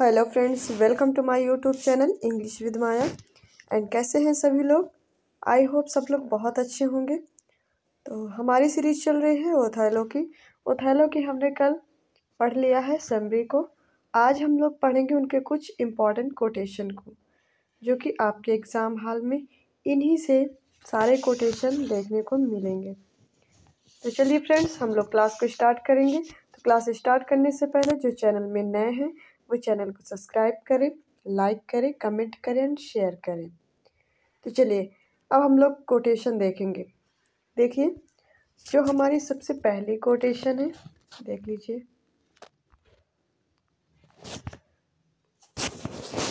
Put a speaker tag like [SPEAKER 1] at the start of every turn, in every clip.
[SPEAKER 1] Hello friends welcome to my YouTube channel English with Maya and कैसे हैं सभी लोग आई होप सब लोग बहुत अच्छे होंगे तो हमारी सीरीज चल रही है ओथैलो की ओथैलो की हमने कल पढ़ लिया है समरी को आज हम लोग पढ़ेंगे उनके कुछ इम्पॉर्टेंट कोटेशन को जो कि आपके एग्ज़ाम हाल में इन्हीं से सारे कोटेशन देखने को मिलेंगे तो चलिए फ्रेंड्स हम लोग क्लास को स्टार्ट करेंगे तो क्लास स्टार्ट करने से पहले जो चैनल में नए हैं वो चैनल को सब्सक्राइब करें लाइक करें कमेंट करें एंड शेयर करें तो चलिए अब हम लोग कोटेशन देखेंगे देखिए जो हमारी सबसे पहली कोटेशन है देख लीजिए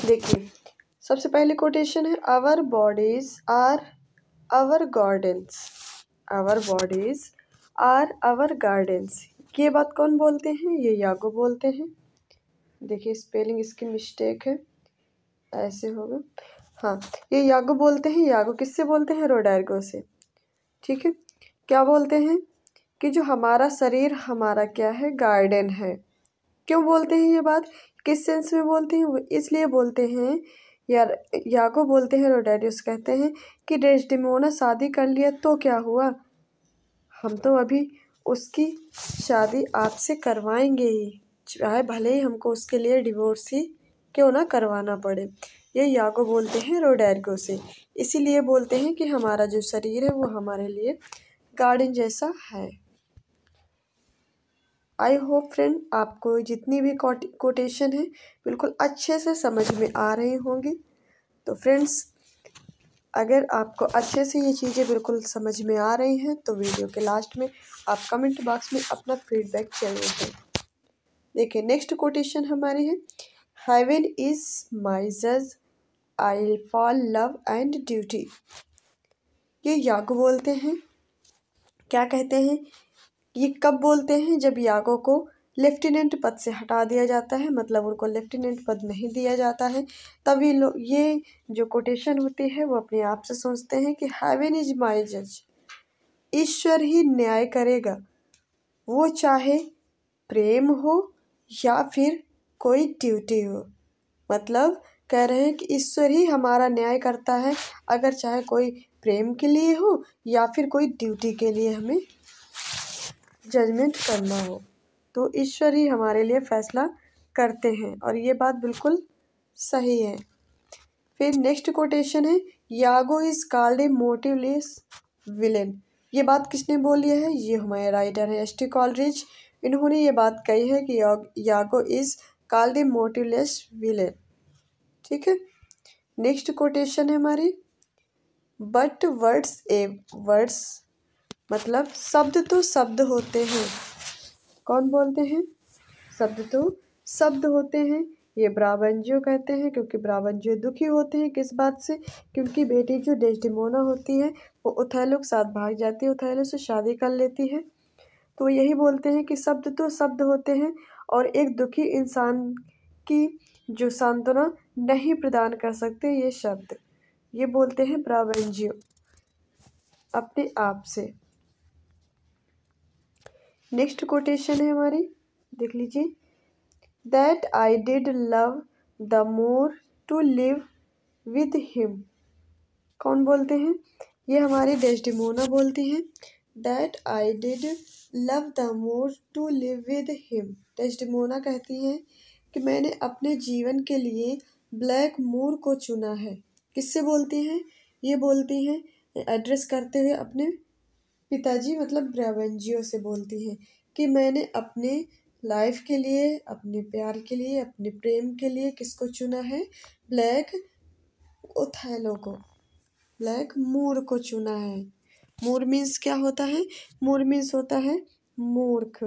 [SPEAKER 1] देखिए सबसे पहले कोटेशन है our bodies are our gardens our bodies are our gardens ये बात कौन बोलते हैं ये यागो बोलते हैं देखिए स्पेलिंग इसकी मिस्टेक है ऐसे होगा हाँ ये यागो बोलते हैं यागो किससे बोलते हैं रोडार्गो से ठीक है क्या बोलते हैं कि जो हमारा शरीर हमारा क्या है गार्डन है क्यों बोलते हैं ये बात किस सेंस में बोलते हैं इसलिए बोलते हैं यार याको बोलते हैं रोडेरियस कहते हैं कि डेजडिमोना शादी कर लिया तो क्या हुआ हम तो अभी उसकी शादी आपसे करवाएंगे ही चाहे भले ही हमको उसके लिए डिवोर्स ही क्यों ना करवाना पड़े ये यागो बोलते हैं रोडैर्गो से इसीलिए बोलते हैं कि हमारा जो शरीर है वो हमारे लिए गार्डन जैसा है आई होप फ्रेंड आपको जितनी भी कोटेशन है बिल्कुल अच्छे से समझ में आ रही होंगी तो फ्रेंड्स अगर आपको अच्छे से ये चीज़ें बिल्कुल समझ में आ रही हैं तो वीडियो के लास्ट में आप कमेंट बॉक्स में अपना फीडबैक चाहिए देखिए नेक्स्ट कोटेशन हमारे हैं heaven is my judge I for love and duty ये यागो बोलते हैं क्या कहते हैं ये कब बोलते हैं जब यागो को लेफ्टिनेंट पद से हटा दिया जाता है मतलब उनको लेफ्टिनेंट पद नहीं दिया जाता है तब ये लोग ये जो कोटेशन होती है वो अपने आप से सोचते हैं कि हैवन इज माई जज ईश्वर ही न्याय करेगा वो चाहे प्रेम हो या फिर कोई ड्यूटी हो मतलब कह रहे हैं कि ईश्वर ही हमारा न्याय करता है अगर चाहे कोई प्रेम के लिए हो या फिर कोई ड्यूटी के लिए हमें जजमेंट करना हो तो ईश्वर ही हमारे लिए फैसला करते हैं और ये बात बिल्कुल सही है फिर नेक्स्ट कोटेशन है Iago is called a motiveless villain ये बात किसने बोली है ये हमारे राइटर है एस टी कॉलरिज इन्होंने ये बात कही है कि Iago is called the motiveless villain ठीक है नेक्स्ट कोटेशन है हमारी बट वर्ड्स ए वर्ड्स मतलब शब्द तो शब्द होते हैं कौन बोलते हैं शब्द तो शब्द होते हैं ये ब्रावंजियो कहते हैं क्योंकि ब्रावंजियो दुखी होते हैं किस बात से क्योंकि बेटी जो डेस्टिमोना होती है वो उथैलो के साथ भाग जाती है उथैलो से शादी कर लेती है तो यही बोलते हैं कि शब्द तो शब्द होते हैं और एक दुखी इंसान की जो सांत्वना नहीं प्रदान कर सकते ये शब्द ये बोलते हैं प्रावंजीव अपने आप से नेक्स्ट कोटेशन है हमारी देख लीजिए that I did love the moor to live with him कौन बोलते हैं ये हमारी डेस्डिमोना बोलती हैं that I did love the moor to live with him Desdemona कहती हैं कि मैंने अपने जीवन के लिए ब्लैक मोर को चुना है किससे बोलती हैं ये बोलती हैं एड्रेस करते हुए अपने पिताजी मतलब ब्रावेंजियो से बोलती हैं कि मैंने अपने लाइफ के लिए अपने प्यार के लिए अपने प्रेम के लिए किसको चुना है ब्लैक ओथैलो को ब्लैक मोर को चुना है मोर मीन्स क्या होता है मोर मीन्स होता है मूर्ख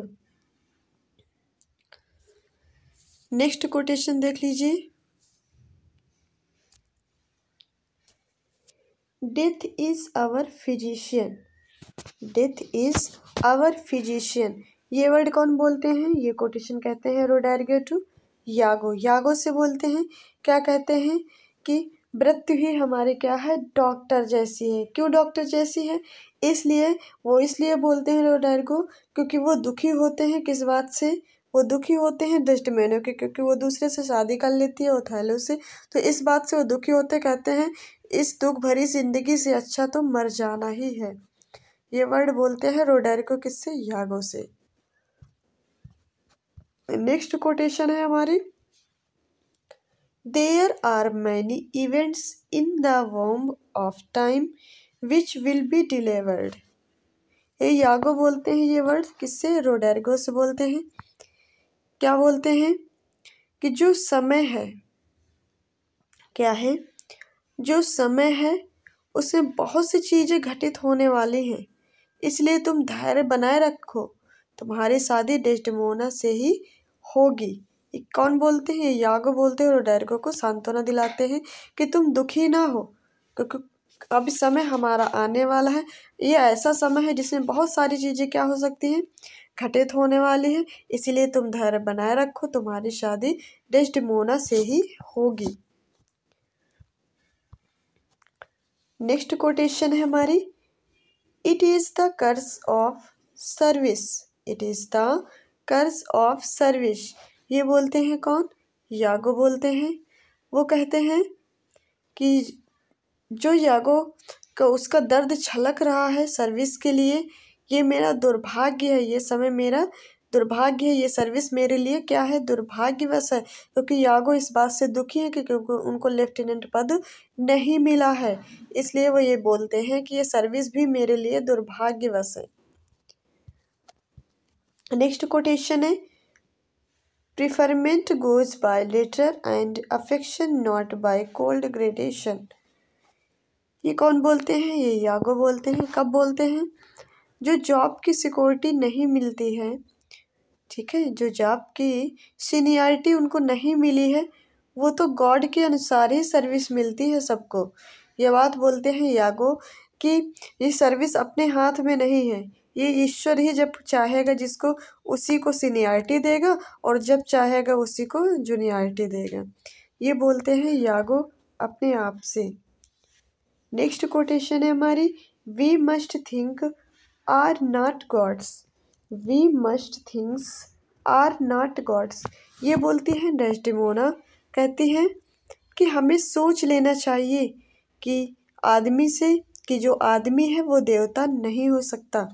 [SPEAKER 1] नेक्स्ट कोटेशन देख लीजिए death is our physician death is our physician ये वर्ड कौन बोलते हैं ये कोटेशन कहते हैं रोडारगे टू यागो यागो से बोलते हैं क्या कहते हैं कि मृत्यु ही हमारे क्या है डॉक्टर जैसी है क्यों डॉक्टर जैसी है इसलिए वो इसलिए बोलते हैं रोडाइल को क्योंकि वो दुखी होते हैं किस बात से वो दुखी होते हैं दृष्ट मैनों के क्योंकि वो दूसरे से शादी कर लेती है उथैलो से तो इस बात से वो दुखी होते कहते हैं इस दुख भरी जिंदगी से अच्छा तो मर जाना ही है ये वर्ड बोलते हैं रोडेर को किससे यागो से नेक्स्ट कोटेशन है हमारी There are many events in the womb of time which will be delivered. ए यागो बोलते हैं ये वर्ड किससे रोडेरगो से बोलते हैं क्या बोलते हैं कि जो समय है क्या है जो समय है उसमें बहुत सी चीज़ें घटित होने वाली हैं इसलिए तुम धैर्य बनाए रखो तुम्हारी शादी डेस्टमोना से ही होगी कौन बोलते हैं यागो बोलते हैं और डैरगो को सांत्वना दिलाते हैं कि तुम दुखी ना हो क्योंकि अब समय हमारा आने वाला है ये ऐसा समय है जिसमें बहुत सारी चीज़ें क्या हो सकती हैं घटित होने वाली है इसीलिए तुम धैर्य बनाए रखो तुम्हारी शादी मोना से ही होगी नेक्स्ट कोटेशन है हमारी it is the curse of service it is the curse of service ये बोलते हैं कौन यागो बोलते हैं वो कहते हैं कि जो यागो का उसका दर्द छलक रहा है सर्विस के लिए ये मेरा दुर्भाग्य है ये समय मेरा दुर्भाग्य है ये सर्विस मेरे लिए क्या है दुर्भाग्यवश है क्योंकि तो यागो इस बात से दुखी है कि क्योंकि उनको लेफ्टिनेंट पद नहीं मिला है इसलिए वो ये बोलते हैं कि ये सर्विस भी मेरे लिए दुर्भाग्यवश है नेक्स्ट कोटेशन है Preferment goes by letter and affection not by cold gradation. ये कौन बोलते हैं ये यागो बोलते हैं कब बोलते हैं जो जॉब की सिक्योरिटी नहीं मिलती है ठीक है जो जॉब की सीनियरिटी उनको नहीं मिली है वो तो गॉड के अनुसार ही सर्विस मिलती है सबको ये बात बोलते हैं यागो कि ये सर्विस अपने हाथ में नहीं है ये ईश्वर ही जब चाहेगा जिसको उसी को सीनियरिटी देगा और जब चाहेगा उसी को जूनियरिटी देगा ये बोलते हैं यागो अपने आप से नेक्स्ट कोटेशन है हमारी we must think are not gods we must thinks are not gods ये बोलती हैं डेस्टिमोना कहती हैं कि हमें सोच लेना चाहिए कि आदमी से कि जो आदमी है वो देवता नहीं हो सकता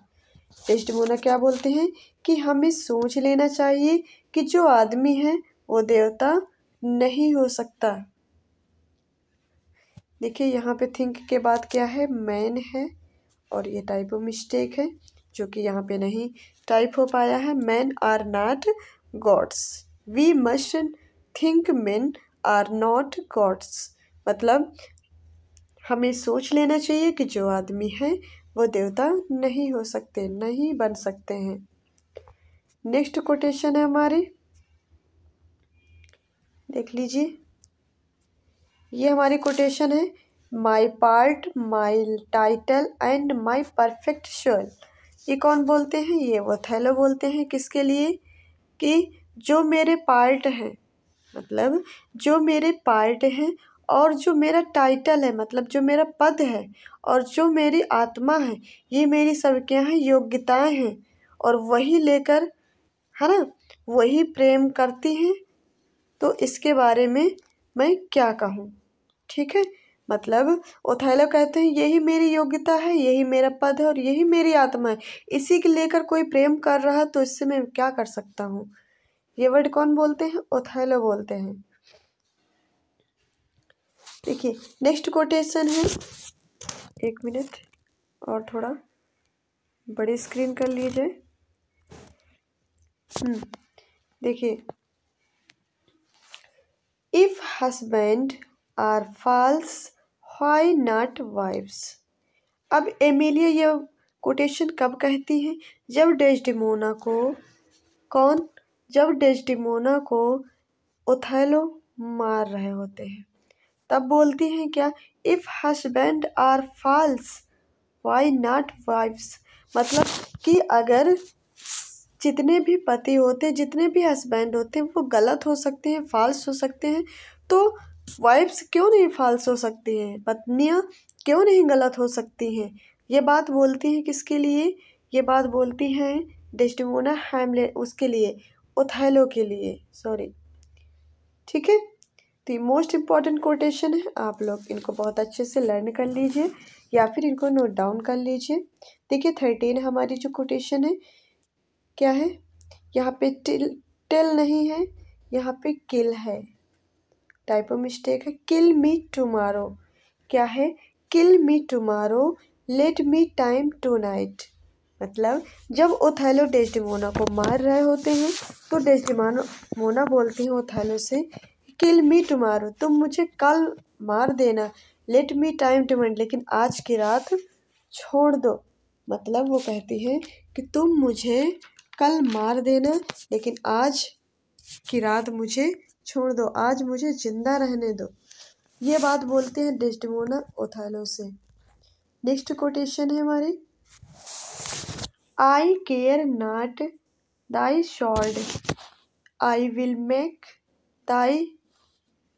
[SPEAKER 1] पृष्ठभूमि क्या बोलते हैं कि हमें सोच लेना चाहिए कि जो आदमी है वो देवता नहीं हो सकता देखिए यहाँ पे थिंक के बाद क्या है मैन है और ये टाइप ऑफ मिस्टेक है जो कि यहाँ पे नहीं टाइप हो पाया है man are not gods we must think man are not gods मतलब हमें सोच लेना चाहिए कि जो आदमी है वो देवता नहीं हो सकते नहीं बन सकते हैं नेक्स्ट कोटेशन है हमारी देख लीजिए ये हमारी कोटेशन है my part my title and my perfect soul ये कौन बोलते हैं ये वो थैलो बोलते हैं किसके लिए कि जो मेरे पार्ट हैं मतलब जो मेरे पार्ट हैं और जो मेरा टाइटल है मतलब जो मेरा पद है और जो मेरी आत्मा है ये मेरी सब क्या है योग्यताएँ हैं और वही लेकर है ना वही प्रेम करती हैं तो इसके बारे में मैं क्या कहूँ ठीक है मतलब ओथैलो कहते हैं यही मेरी योग्यता है यही मेरा पद है और यही मेरी आत्मा है इसी के लेकर कोई प्रेम कर रहा है तो इससे मैं क्या कर सकता हूँ ये वर्ड कौन बोलते हैं ओथैलो बोलते हैं देखिए नेक्स्ट कोटेशन है एक मिनट और थोड़ा बड़ी स्क्रीन कर लीजिए हम्म, देखिए if husband are false why not wives अब एमिलिया यह कोटेशन कब कहती हैं जब डेजडिमोना को कौन जब डेजडिमोना को ओथेलो मार रहे होते हैं तब बोलती हैं क्या if husband are false why not wives मतलब कि अगर जितने भी पति होते हैं जितने भी हस्बैंड होते हैं वो गलत हो सकते हैं फॉल्स हो सकते हैं तो वाइफ्स क्यों नहीं फॉल्स हो सकती हैं पत्नियां क्यों नहीं गलत हो सकती हैं ये बात बोलती हैं किसके लिए ये बात बोलती हैं डेस्टमोना हैमले उसके लिए उथैलो के लिए सॉरी ठीक है तो ये मोस्ट इम्पॉर्टेंट कोटेशन है आप लोग इनको बहुत अच्छे से लर्न कर लीजिए या फिर इनको नोट डाउन कर लीजिए देखिए थर्टीन हमारी जो कोटेशन है क्या है यहाँ पे टिल टिल नहीं है यहाँ पे किल है टाइप ऑफ मिस्टेक है किल मी टुमारो क्या है kill me tomorrow let me time tonight मतलब जब ओथैलो डेस्टिमोना को मार रहे होते हैं तो डेस्टिमानो मोना बोलते हैं ओथैलो से किल मी टुमारो तुम मुझे कल मार देना लेट मी टाइम टू मंड लेकिन आज की रात छोड़ दो मतलब वो कहती है कि तुम मुझे कल मार देना लेकिन आज की रात मुझे छोड़ दो आज मुझे ज़िंदा रहने दो ये बात बोलते हैं डिस्टमोना ओथालो से नेक्स्ट कोटेशन है हमारी I care not thy sword I will make thy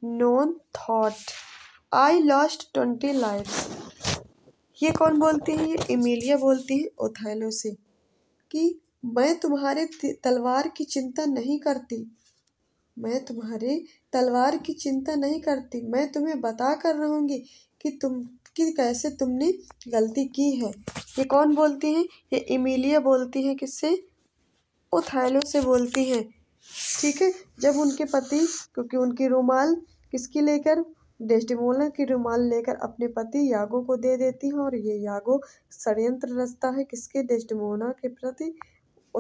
[SPEAKER 1] known thought I lost twenty life ये कौन बोलती है ये इमिलिया बोलती है ओथैलो से कि मैं तुम्हारे तलवार की चिंता नहीं करती मैं तुम्हारे तलवार की चिंता नहीं करती मैं तुम्हें बता कर रहूँगी कि तुम कि कैसे तुमने गलती की है ये कौन बोलती हैं ये इमिलिया बोलती हैं किससे ओथैलो से बोलती हैं ठीक है जब उनके पति क्योंकि उनकी रुमाल किसकी लेकर डेस्टिमोला की रुमाल लेकर अपने पति यागो को दे देती हैं और ये यागो षडयंत्र रचता है किसके डेस्टिमोना के प्रति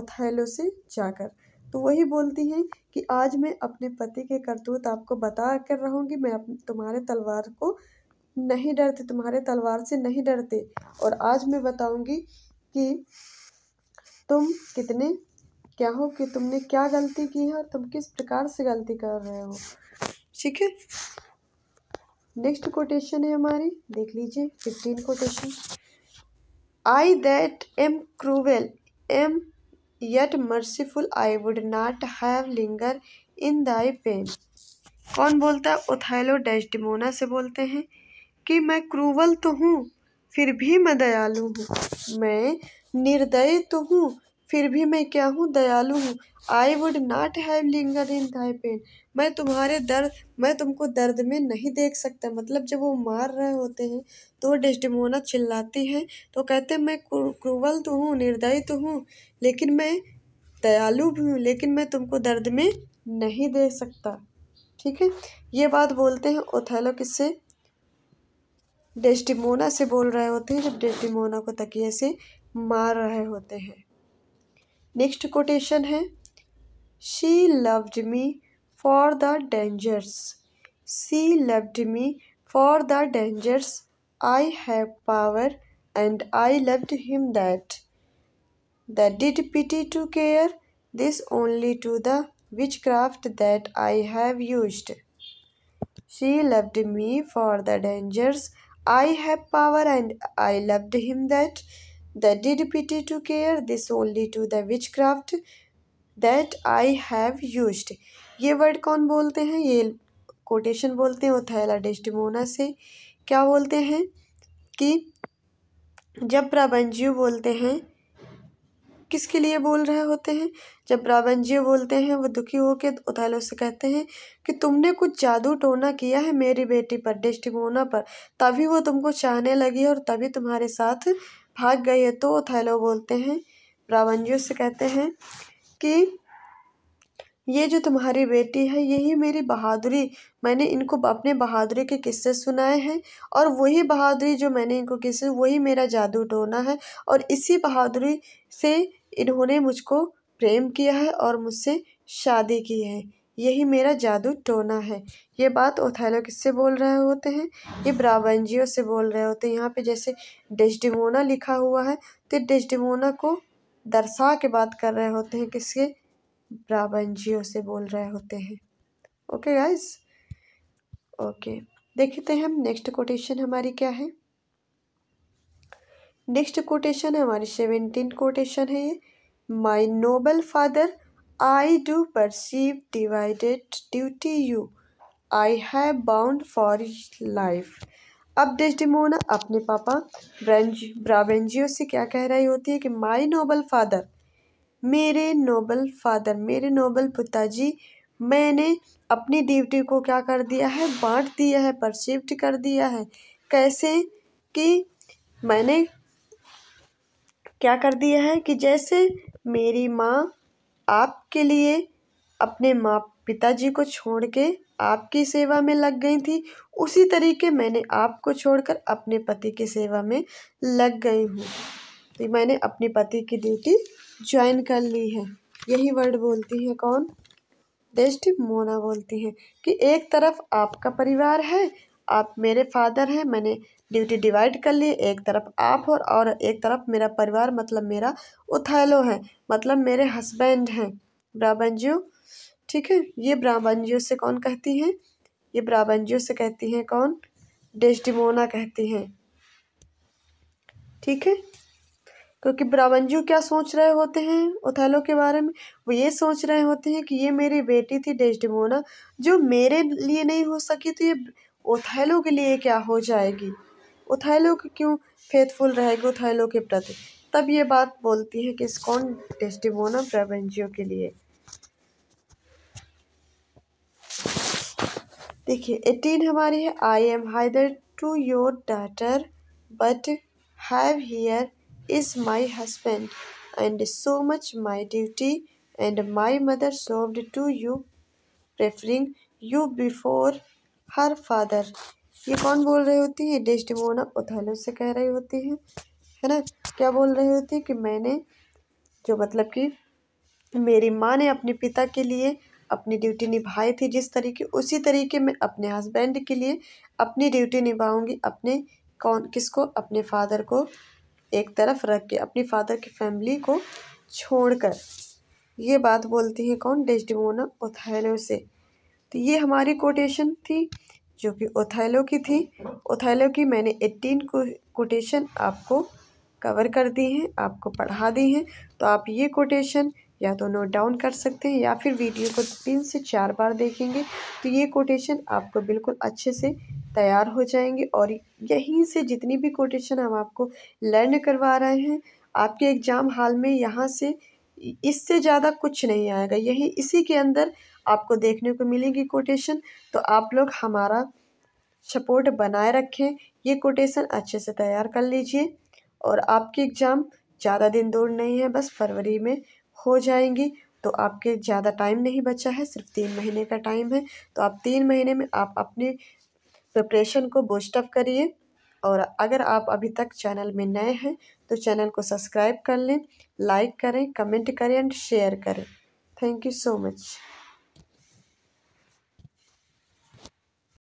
[SPEAKER 1] उथैलो से जाकर तो वही बोलती हैं कि आज मैं अपने पति के करतूत आपको बता कर रहूँगी मैं तुम्हारे तलवार को नहीं डरते तुम्हारे तलवार से नहीं डरते और आज मैं बताऊँगी कि तुम कितने क्या हो कि तुमने क्या गलती की है और तुम किस प्रकार से गलती कर रहे हो ठीक है नेक्स्ट कोटेशन है हमारी देख लीजिए fifteen quotation I that am cruel am yet merciful I would not have linger in thy pain कौन बोलता है ओथैलो डेस्टिमोना से बोलते हैं कि मैं क्रूवल तो हूँ फिर भी मैं दयालु हूँ मैं निर्दयी तो हूँ फिर भी मैं क्या हूँ दयालु हूँ I would not have linger in thy pain मैं तुम्हारे दर्द मैं तुमको दर्द में नहीं देख सकता मतलब जब वो मार रहे होते हैं तो डेस्टिमोना चिल्लाती है तो कहते हैं मैं क्रूवल तो हूँ निर्दयी तो हूँ लेकिन मैं दयालु भी हूँ लेकिन मैं तुमको दर्द में नहीं देख सकता ठीक है ये बात बोलते हैं ओथेलो किससे डेस्टिमोना से बोल रहे होते हैं जब डेस्टिमोना को तकिए से मार रहे होते हैं नेक्स्ट कोटेशन है she loved me for the dangers she loved me for the dangers I have power and I loved him that the did pity to care this only to the witchcraft that I have used she loved me for the dangers I have power and I loved him that the DDPT to care this only to the witchcraft that I have used ये word कौन बोलते हैं ये quotation बोलते हैं ओथैला Desdemona से क्या बोलते हैं कि जब प्राबंजियो बोलते हैं किसके लिए बोल रहे होते हैं जब प्राबंजियो बोलते हैं वो दुखी होकर उथैलो से कहते हैं कि तुमने कुछ जादू टोना किया है मेरी बेटी पर डेस्टिमोना पर तभी वो तुमको चाहने लगी और तभी तुम्हारे साथ भाग गई है तो ओथैलो बोलते हैं रावंजियो से कहते हैं कि ये जो तुम्हारी बेटी है यही मेरी बहादुरी मैंने इनको अपने बहादुरी के किस्से सुनाए हैं और वही बहादुरी जो मैंने इनको किस्से वही मेरा जादू टोना है और इसी बहादुरी से इन्होंने मुझको प्रेम किया है और मुझसे शादी की है यही मेरा जादू टोना है ये बात ओथैलो किससे बोल रहे होते हैं ये ब्राबंजियो से बोल रहे होते हैं यहाँ पे जैसे डेस्टिमोना लिखा हुआ है तो डेस्टिमोना को दर्शा के बात कर रहे होते हैं किसके ब्राबंजियो से बोल रहे होते हैं ओके गाइज ओके देखते हैं हम नेक्स्ट कोटेशन हमारी क्या है नेक्स्ट कोटेशन हमारी सेवेंटीन कोटेशन है ये my noble father I do perceive divided duty you. I have bound for life. अब डेस्टिमोना अपने पापा ब्रेंज ब्रावेंजियो से क्या कह रही होती है कि माय नोबल फादर मेरे नोबल फादर मेरे नोबल पिताजी मैंने अपनी ड्यूटी को क्या कर दिया है बांट दिया है परसिप्ट कर दिया है कैसे कि मैंने क्या कर दिया है कि जैसे मेरी माँ आपके लिए अपने माँ पिताजी को छोड़ के आपकी सेवा में लग गई थी उसी तरीके मैंने आपको छोड़कर अपने पति की सेवा में लग गई हूँ तो मैंने अपने पति की ड्यूटी ज्वाइन कर ली है यही वर्ड बोलती है कौन दृष्टि मोना बोलती है कि एक तरफ आपका परिवार है आप मेरे फादर हैं मैंने ड्यूटी डिवाइड कर ली एक तरफ आप हो और एक तरफ मेरा परिवार मतलब मेरा उथैलो है मतलब मेरे हस्बैंड हैं ब्राह्मणजियो ठीक है ये ब्राह्मणजियो से कौन कहती हैं ये ब्राह्मणजियो से कहती हैं कौन डेस्टिमोना कहती हैं ठीक है क्योंकि ब्रावंजू क्या सोच रहे होते हैं उथैलो के बारे में वो ये सोच रहे होते हैं कि ये मेरी बेटी थी डेस्टिमोना जो मेरे लिए नहीं हो सकी तो ये उथैलो के लिए क्या हो जाएगी उथैलो के क्यों फेथफुल रहेगी उथैलो के प्रति तब ये बात बोलती है कि स्कॉन टेस्टिमोना प्रेवेंजियो के लिए देखिए एटीन हमारी है I am hitherto your daughter but have here is my husband and so much my duty and my mother showed to you preferring you before her father ये कौन बोल रही होती है डेस्टिमोना ओथेलो से कह रही होती है है ना क्या बोल रही होती है कि मैंने जो मतलब कि मेरी माँ ने अपने पिता के लिए अपनी ड्यूटी निभाई थी जिस तरीके उसी तरीके मैं अपने हस्बैंड के लिए अपनी ड्यूटी निभाऊंगी अपने कौन किसको अपने फादर को एक तरफ रख के अपनी फादर की फैमिली को छोड़कर ये बात बोलती है कौन डेस्टिमोना ओथेलो से तो ये हमारी कोटेशन थी जो कि ओथैलो की थी ओथैलो की मैंने एट्टीन को कोटेशन आपको कवर कर दी हैं आपको पढ़ा दी हैं तो आप ये कोटेशन या तो नोट डाउन कर सकते हैं या फिर वीडियो को तीन से चार बार देखेंगे तो ये कोटेशन आपको बिल्कुल अच्छे से तैयार हो जाएंगे और यहीं से जितनी भी कोटेशन हम आपको लर्न करवा रहे हैं आपके एग्ज़ाम हाल में यहाँ से इससे ज़्यादा कुछ नहीं आएगा यही इसी के अंदर आपको देखने को मिलेगी कोटेशन तो आप लोग हमारा सपोर्ट बनाए रखें ये कोटेशन अच्छे से तैयार कर लीजिए और आपकी एग्ज़ाम ज़्यादा दिन दूर नहीं है बस फरवरी में हो जाएंगी तो आपके ज़्यादा टाइम नहीं बचा है सिर्फ तीन महीने का टाइम है तो आप तीन महीने में आप अपने प्रिपरेशन को बूस्टअप करिए और अगर आप अभी तक चैनल में नए हैं तो चैनल को सब्सक्राइब कर लें लाइक करें कमेंट करें एंड शेयर करें थैंक यू सो मच